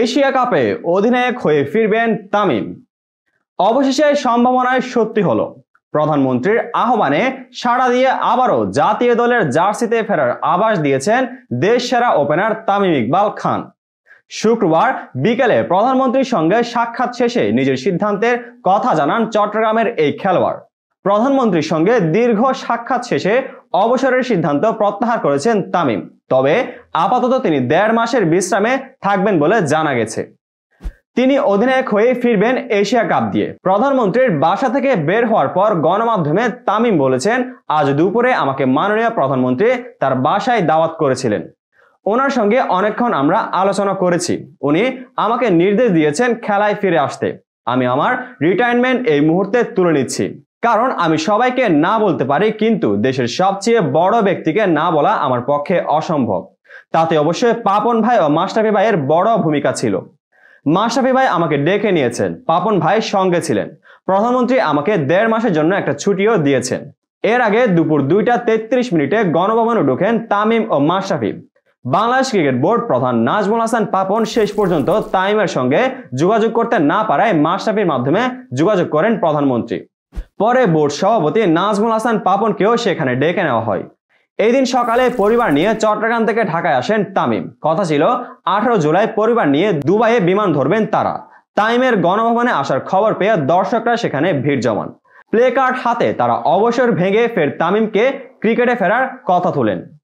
Asia কাপে অধিনায়ক হয়ে ফিরবেন তামিম অবশেষে সম্ভাবনায় সত্যি হল প্রধানমন্ত্রীর আহ্বানে সাড়া দিয়ে আবারও জাতীয় দলের জার্সিতে ফেরার আবাস দিয়েছেন দেশ সেরা ওপেনার তামিম ইকবাল খান শুক্রবার বিকেলে প্রধানমন্ত্রীর সঙ্গে সাক্ষাৎ শেষে নিজের সিদ্ধান্তের কথা জানান চট্টগ্রামের এই খেলোয়াড় প্রধানমন্ত্রীর সঙ্গে দীর্ঘ সাক্ষাৎ শেষে অবসরের সিদ্ধান্ত প্রত্যাহার করেছেন তামিম তবে আপাতত তিনি দেড় মাসের বিশ্রামে থাকবেন বলে জানা গেছে তিনি অধিনায়ক হয়ে ফিরবেন এশিয়া কাপ দিয়ে প্রধানমন্ত্রীর বাসা থেকে বের হওয়ার পর গণমাধ্যমে তামিম বলেছেন আজ দুপুরে আমাকে মাননীয় প্রধানমন্ত্রী তার বাসায় দাওয়াত করেছিলেন ওনার সঙ্গে অনেকক্ষণ আমরা আলোচনা করেছি উনি আমাকে নির্দেশ দিয়েছেন খেলায় ফিরে আসতে আমি আমার রিটায়ারমেন্ট এই মুহূর্তে তুলে নিচ্ছি কারণ আমি সবাইকে না বলতে পারি কিন্তু দেশের সবচেয়ে বড় ব্যক্তিকে না বলা আমার পক্ষে অসম্ভব তাতে অবশ্যই পাপন ভাই ও মাস্টাফি ভাইয়ের বড় ভূমিকা ছিল মাস্টাফি ভাই আমাকে ডেকে নিয়েছেন পাপন ভাই সঙ্গে ছিলেন প্রধানমন্ত্রী আমাকে দেড় মাসের জন্য একটা ছুটিও দিয়েছেন এর আগে দুপুর দুইটা তেত্রিশ মিনিটে গণভবনে ঢোকেন তামিম ও মাস্টাফি বাংলাদেশ ক্রিকেট বোর্ড প্রধান নাজমুল হাসান পাপন শেষ পর্যন্ত তাইমের সঙ্গে যোগাযোগ করতে না পারায় মাস্টাফির মাধ্যমে যোগাযোগ করেন প্রধানমন্ত্রী পরে বোর্ড সভাপতি নাজমুল হাসান পাপনকেও সেখানে ডেকে নেওয়া হয় এই দিন সকালে পরিবার নিয়ে চট্টগ্রাম থেকে ঢাকায় আসেন তামিম কথা ছিল আঠারো জুলাই পরিবার নিয়ে দুবাইয়ে বিমান ধরবেন তারা তাইমের গণভবনে আসার খবর পেয়ে দর্শকরা সেখানে ভিড় জমান প্লে কার্ড হাতে তারা অবসর ভেঙে ফের তামিমকে ক্রিকেটে ফেরার কথা তোলেন